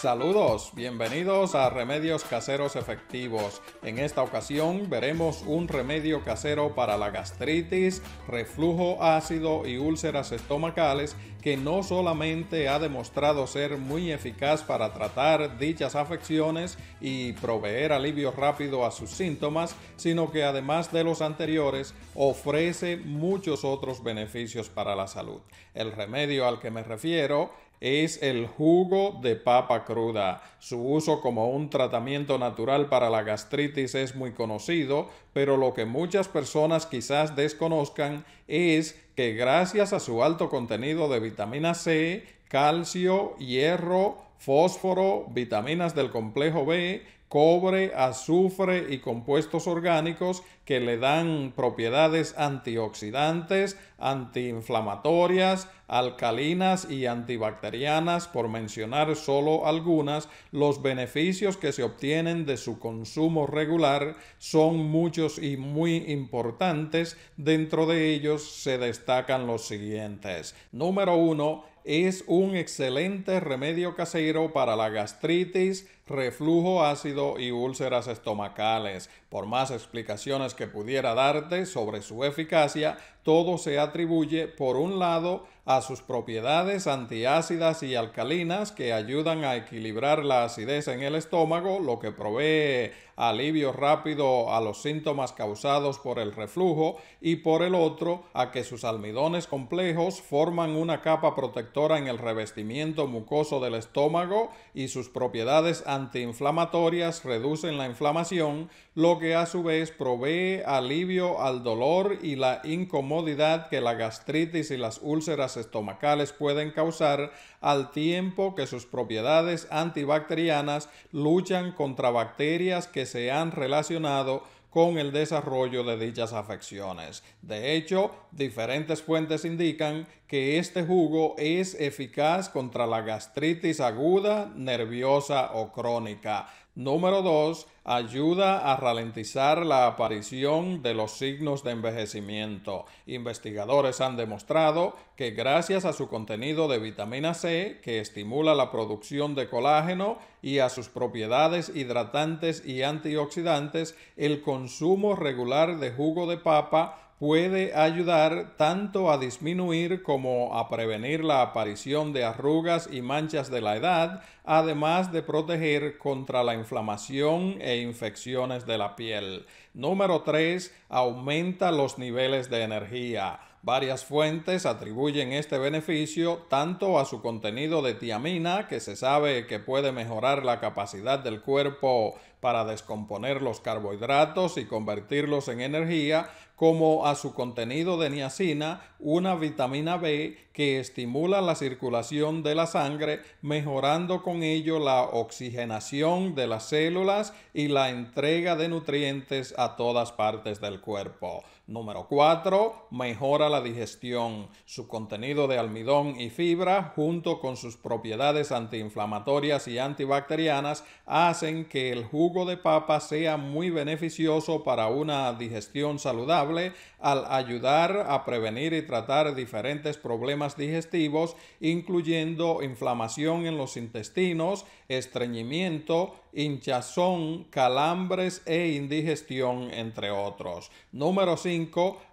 Saludos, bienvenidos a Remedios Caseros Efectivos. En esta ocasión veremos un remedio casero para la gastritis, reflujo ácido y úlceras estomacales que no solamente ha demostrado ser muy eficaz para tratar dichas afecciones y proveer alivio rápido a sus síntomas, sino que además de los anteriores ofrece muchos otros beneficios para la salud. El remedio al que me refiero es el jugo de papa cruda. Su uso como un tratamiento natural para la gastritis es muy conocido, pero lo que muchas personas quizás desconozcan es que gracias a su alto contenido de vitamina C, calcio, hierro, fósforo, vitaminas del complejo B, cobre, azufre y compuestos orgánicos que le dan propiedades antioxidantes, antiinflamatorias, alcalinas y antibacterianas, por mencionar solo algunas, los beneficios que se obtienen de su consumo regular son muchos y muy importantes. Dentro de ellos se destacan los siguientes. Número uno, Es un excelente remedio casero para la gastritis, reflujo ácido y úlceras estomacales. Por más explicaciones que pudiera darte sobre su eficacia, todo se atribuye, por un lado, a sus propiedades antiácidas y alcalinas que ayudan a equilibrar la acidez en el estómago, lo que provee alivio rápido a los síntomas causados por el reflujo, y por el otro, a que sus almidones complejos forman una capa protectora en el revestimiento mucoso del estómago y sus propiedades antiácidas antiinflamatorias reducen la inflamación, lo que a su vez provee alivio al dolor y la incomodidad que la gastritis y las úlceras estomacales pueden causar, al tiempo que sus propiedades antibacterianas luchan contra bacterias que se han relacionado con el desarrollo de dichas afecciones. De hecho, diferentes fuentes indican que este jugo es eficaz contra la gastritis aguda, nerviosa o crónica. Número 2. Ayuda a ralentizar la aparición de los signos de envejecimiento. Investigadores han demostrado que gracias a su contenido de vitamina C, que estimula la producción de colágeno, y a sus propiedades hidratantes y antioxidantes, el consumo regular de jugo de papa puede ayudar tanto a disminuir como a prevenir la aparición de arrugas y manchas de la edad, además de proteger contra la inflamación e infecciones de la piel. Número 3. Aumenta los niveles de energía. Varias fuentes atribuyen este beneficio tanto a su contenido de tiamina, que se sabe que puede mejorar la capacidad del cuerpo para descomponer los carbohidratos y convertirlos en energía, como a su contenido de niacina, una vitamina B que estimula la circulación de la sangre, mejorando con ello la oxigenación de las células y la entrega de nutrientes a todas partes del cuerpo. Número 4. Mejora la digestión. Su contenido de almidón y fibra, junto con sus propiedades antiinflamatorias y antibacterianas, hacen que el jugo de papa sea muy beneficioso para una digestión saludable al ayudar a prevenir y tratar diferentes problemas digestivos, incluyendo inflamación en los intestinos, estreñimiento, hinchazón, calambres e indigestión, entre otros. Número 5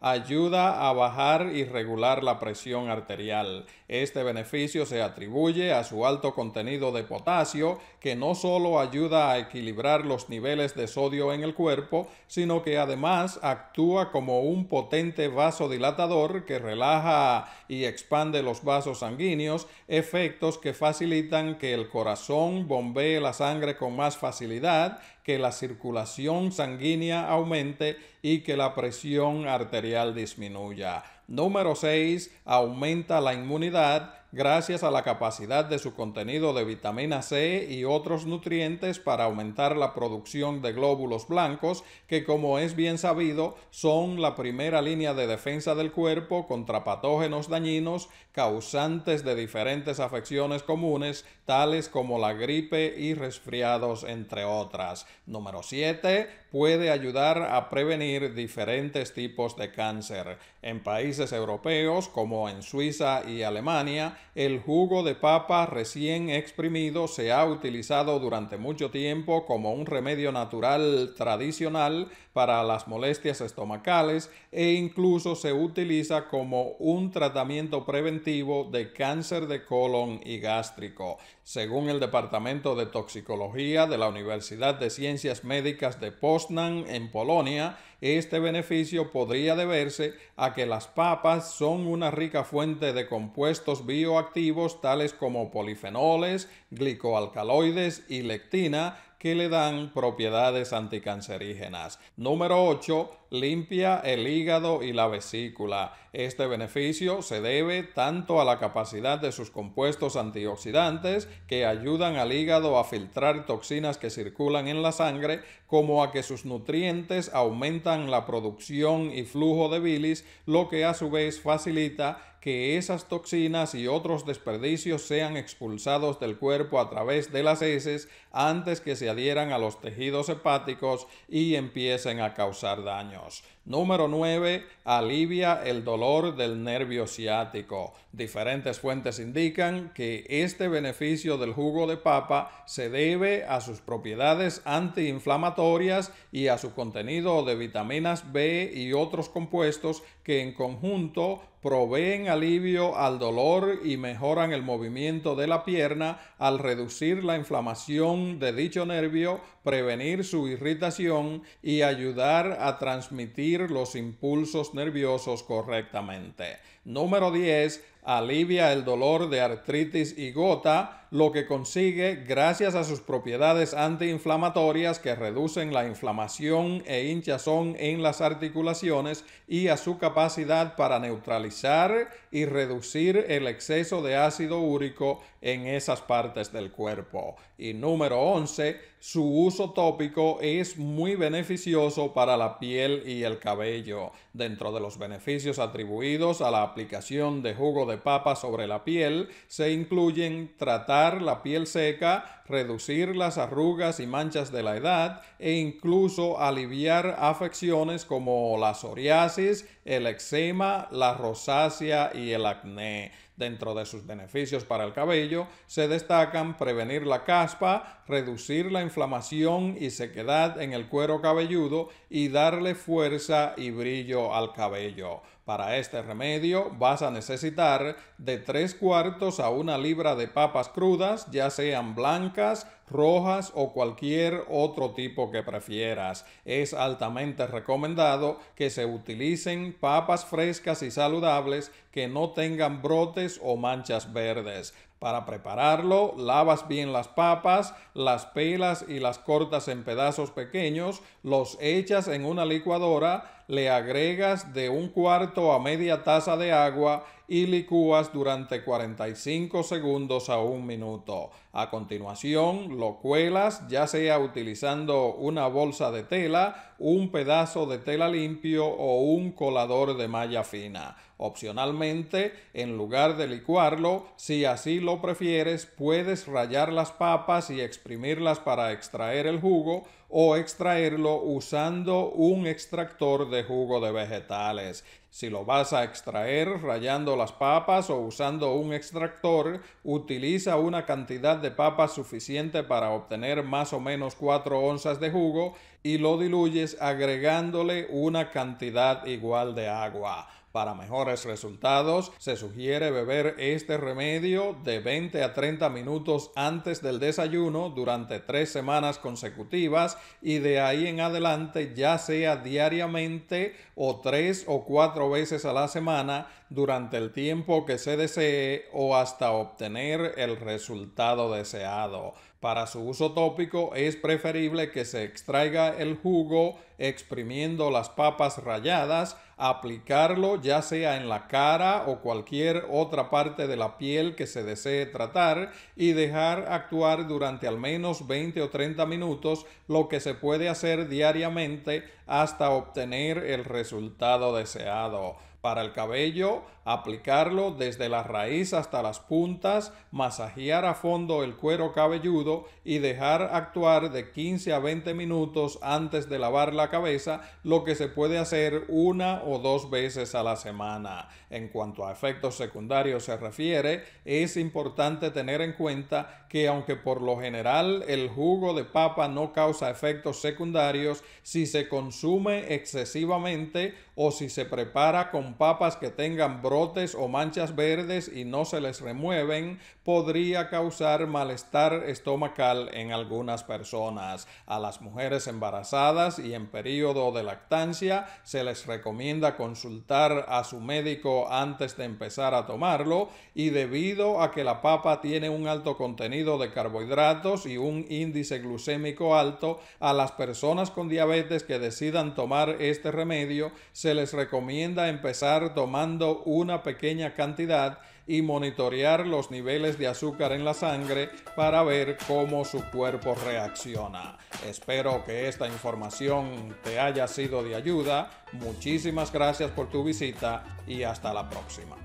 ayuda a bajar y regular la presión arterial. Este beneficio se atribuye a su alto contenido de potasio, que no solo ayuda a equilibrar los niveles de sodio en el cuerpo, sino que además actúa como un potente vasodilatador que relaja y expande los vasos sanguíneos, efectos que facilitan que el corazón bombee la sangre con más facilidad que la circulación sanguínea aumente y que la presión arterial disminuya. Número 6. Aumenta la inmunidad gracias a la capacidad de su contenido de vitamina C y otros nutrientes para aumentar la producción de glóbulos blancos, que como es bien sabido, son la primera línea de defensa del cuerpo contra patógenos dañinos causantes de diferentes afecciones comunes, tales como la gripe y resfriados, entre otras. Número 7 puede ayudar a prevenir diferentes tipos de cáncer. En países europeos como en Suiza y Alemania, el jugo de papa recién exprimido se ha utilizado durante mucho tiempo como un remedio natural tradicional para las molestias estomacales e incluso se utiliza como un tratamiento preventivo de cáncer de colon y gástrico. Según el Departamento de Toxicología de la Universidad de Ciencias Médicas de Post en Polonia, este beneficio podría deberse a que las papas son una rica fuente de compuestos bioactivos tales como polifenoles, glicoalcaloides y lectina que le dan propiedades anticancerígenas. Número 8 limpia el hígado y la vesícula. Este beneficio se debe tanto a la capacidad de sus compuestos antioxidantes que ayudan al hígado a filtrar toxinas que circulan en la sangre, como a que sus nutrientes aumentan la producción y flujo de bilis, lo que a su vez facilita que esas toxinas y otros desperdicios sean expulsados del cuerpo a través de las heces antes que se adhieran a los tejidos hepáticos y empiecen a causar daño. años Número 9. Alivia el dolor del nervio ciático. Diferentes fuentes indican que este beneficio del jugo de papa se debe a sus propiedades antiinflamatorias y a su contenido de vitaminas B y otros compuestos que en conjunto proveen alivio al dolor y mejoran el movimiento de la pierna al reducir la inflamación de dicho nervio, prevenir su irritación y ayudar a transmitir los impulsos nerviosos correctamente. Número 10 alivia el dolor de artritis y gota, lo que consigue gracias a sus propiedades antiinflamatorias que reducen la inflamación e hinchazón en las articulaciones y a su capacidad para neutralizar y reducir el exceso de ácido úrico en esas partes del cuerpo. Y número 11, su uso tópico es muy beneficioso para la piel y el cabello. Dentro de los beneficios atribuidos a la aplicación de jugo de de papa sobre la piel se incluyen tratar la piel seca, reducir las arrugas y manchas de la edad e incluso aliviar afecciones como la psoriasis, el eczema, la rosácea y el acné. Dentro de sus beneficios para el cabello se destacan prevenir la caspa, reducir la inflamación y sequedad en el cuero cabelludo y darle fuerza y brillo al cabello. Para este remedio vas a necesitar de 3 cuartos a una libra de papas crudas, ya sean blancas, rojas o cualquier otro tipo que prefieras. Es altamente recomendado que se utilicen papas frescas y saludables que no tengan brotes o manchas verdes. Para prepararlo, lavas bien las papas, las pelas y las cortas en pedazos pequeños, los echas en una licuadora, le agregas de un cuarto a media taza de agua y licúas durante 45 segundos a un minuto. A continuación, lo cuelas ya sea utilizando una bolsa de tela, un pedazo de tela limpio o un colador de malla fina. Opcionalmente, en lugar de licuarlo, si así lo prefieres, puedes rayar las papas y exprimirlas para extraer el jugo o extraerlo usando un extractor de jugo de vegetales. Si lo vas a extraer rayando las papas o usando un extractor, utiliza una cantidad de papas suficiente para obtener más o menos 4 onzas de jugo y lo diluyes agregándole una cantidad igual de agua. Para mejores resultados, se sugiere beber este remedio de 20 a 30 minutos antes del desayuno durante tres semanas consecutivas y de ahí en adelante ya sea diariamente o tres o cuatro veces a la semana durante el tiempo que se desee o hasta obtener el resultado deseado. Para su uso tópico es preferible que se extraiga el jugo exprimiendo las papas rayadas, aplicarlo ya sea en la cara o cualquier otra parte de la piel que se desee tratar y dejar actuar durante al menos 20 o 30 minutos, lo que se puede hacer diariamente hasta obtener el resultado deseado. Para el cabello, aplicarlo desde la raíz hasta las puntas, masajear a fondo el cuero cabelludo y dejar actuar de 15 a 20 minutos antes de lavar la cabeza, lo que se puede hacer una o dos veces a la semana. En cuanto a efectos secundarios se refiere, es importante tener en cuenta que aunque por lo general el jugo de papa no causa efectos secundarios si se consume excesivamente o si se prepara con papas que tengan brotes o manchas verdes y no se les remueven, podría causar malestar estomacal en algunas personas. A las mujeres embarazadas y en periodo de lactancia se les recomienda consultar a su médico antes de empezar a tomarlo y debido a que la papa tiene un alto contenido de carbohidratos y un índice glucémico alto, a las personas con diabetes que decidan tomar este remedio se les recomienda empezar tomando una pequeña cantidad y monitorear los niveles de azúcar en la sangre para ver cómo su cuerpo reacciona. Espero que esta información te haya sido de ayuda. Muchísimas gracias por tu visita y hasta la próxima.